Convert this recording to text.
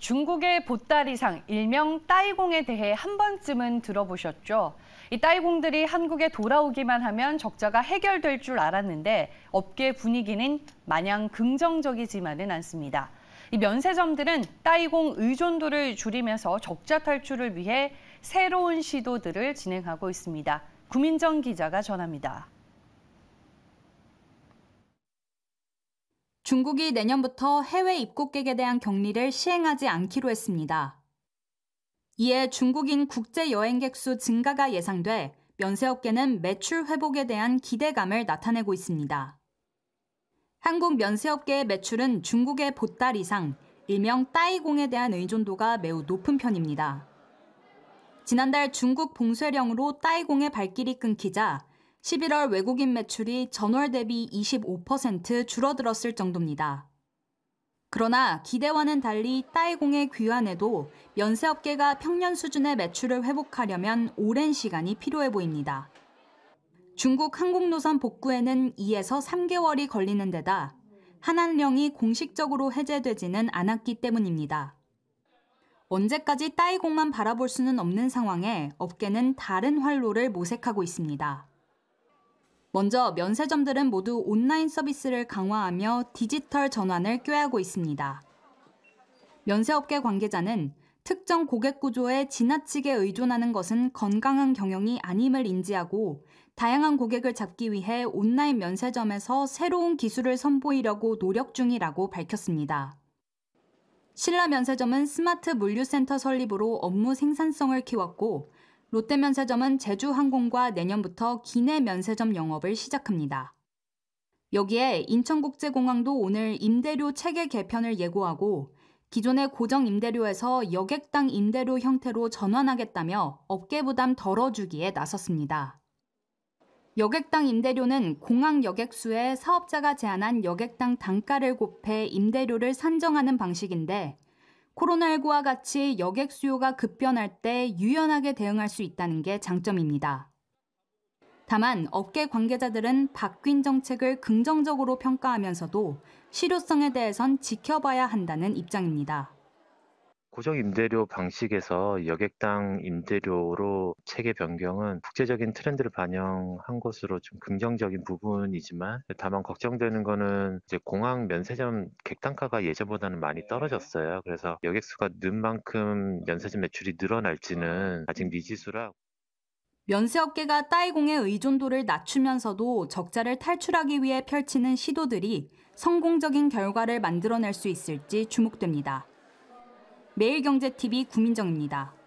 중국의 보따리상, 일명 따이공에 대해 한 번쯤은 들어보셨죠? 이 따이공들이 한국에 돌아오기만 하면 적자가 해결될 줄 알았는데 업계 분위기는 마냥 긍정적이지만은 않습니다. 이 면세점들은 따이공 의존도를 줄이면서 적자 탈출을 위해 새로운 시도들을 진행하고 있습니다. 구민정 기자가 전합니다. 중국이 내년부터 해외 입국객에 대한 격리를 시행하지 않기로 했습니다. 이에 중국인 국제 여행객 수 증가가 예상돼 면세업계는 매출 회복에 대한 기대감을 나타내고 있습니다. 한국 면세업계의 매출은 중국의 보따리 이상, 일명 따이공에 대한 의존도가 매우 높은 편입니다. 지난달 중국 봉쇄령으로 따이공의 발길이 끊기자 11월 외국인 매출이 전월 대비 25% 줄어들었을 정도입니다. 그러나 기대와는 달리 따이공의 귀환에도 면세업계가 평년 수준의 매출을 회복하려면 오랜 시간이 필요해 보입니다. 중국 항공노선 복구에는 2에서 3개월이 걸리는 데다 한한령이 공식적으로 해제되지는 않았기 때문입니다. 언제까지 따이공만 바라볼 수는 없는 상황에 업계는 다른 활로를 모색하고 있습니다. 먼저 면세점들은 모두 온라인 서비스를 강화하며 디지털 전환을 꾀하고 있습니다. 면세업계 관계자는 특정 고객 구조에 지나치게 의존하는 것은 건강한 경영이 아님을 인지하고 다양한 고객을 잡기 위해 온라인 면세점에서 새로운 기술을 선보이려고 노력 중이라고 밝혔습니다. 신라 면세점은 스마트 물류센터 설립으로 업무 생산성을 키웠고 롯데면세점은 제주항공과 내년부터 기내 면세점 영업을 시작합니다. 여기에 인천국제공항도 오늘 임대료 체계 개편을 예고하고 기존의 고정 임대료에서 여객당 임대료 형태로 전환하겠다며 업계 부담 덜어주기에 나섰습니다. 여객당 임대료는 공항 여객수에 사업자가 제안한 여객당 단가를 곱해 임대료를 산정하는 방식인데 코로나19와 같이 여객 수요가 급변할 때 유연하게 대응할 수 있다는 게 장점입니다. 다만 업계 관계자들은 바뀐 정책을 긍정적으로 평가하면서도 실효성에 대해선 지켜봐야 한다는 입장입니다. 고정 임대료 방식에서 여객당 임대료로 체계 변경은 국제적인 트렌드를 반영한 것으로 좀 긍정적인 부분이지만 다만 걱정되는 거는 이제 공항 면세점 객단가가 예전보다는 많이 네. 떨어졌어요. 그래서 여객 수가 는 만큼 면세점 매출이 늘어날지는 아직 미지수라 면세업계가 따이공의 의존도를 낮추면서도 적자를 탈출하기 위해 펼치는 시도들이 성공적인 결과를 만들어낼 수 있을지 주목됩니다. 매일경제TV 구민정입니다.